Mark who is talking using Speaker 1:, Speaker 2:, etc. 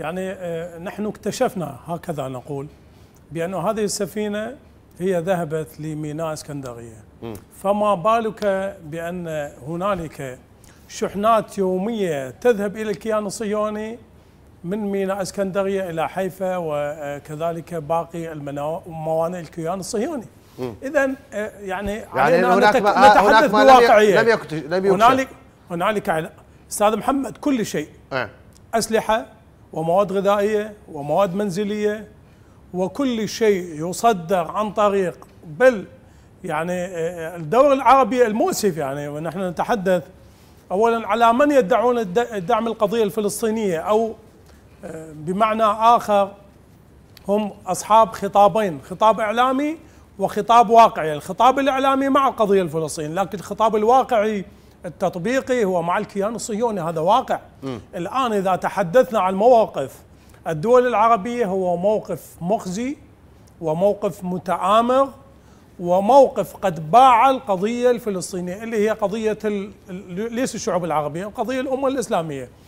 Speaker 1: يعني آه، نحن اكتشفنا هكذا نقول بأن هذه السفينة هي ذهبت لميناء اسكندرية فما بالك بأن هنالك شحنات يومية تذهب إلى الكيان الصهيوني من ميناء اسكندرية إلى حيفا وكذلك باقي الموانئ الكيان الصهيوني إذا آه، يعني, يعني آه، هناك ما نتحدث ما بواقعية لم يكتش... لم هنالك هنالك استاذ محمد كل شيء أه. أسلحة ومواد غذائية ومواد منزلية وكل شيء يصدر عن طريق بل يعني آه، الدور العربي المؤسف يعني ونحن نتحدث اولا على من يدعون دعم القضيه الفلسطينيه او آه، بمعنى اخر هم اصحاب خطابين خطاب اعلامي وخطاب واقعي الخطاب الاعلامي مع القضيه الفلسطينيه لكن الخطاب الواقعي التطبيقي هو مع الكيان الصهيوني هذا واقع م. الآن إذا تحدثنا عن مواقف الدول العربية هو موقف مخزي وموقف متآمر وموقف قد باع القضية الفلسطينية اللي هي قضية ليس الشعوب العربية القضية الأمة الإسلامية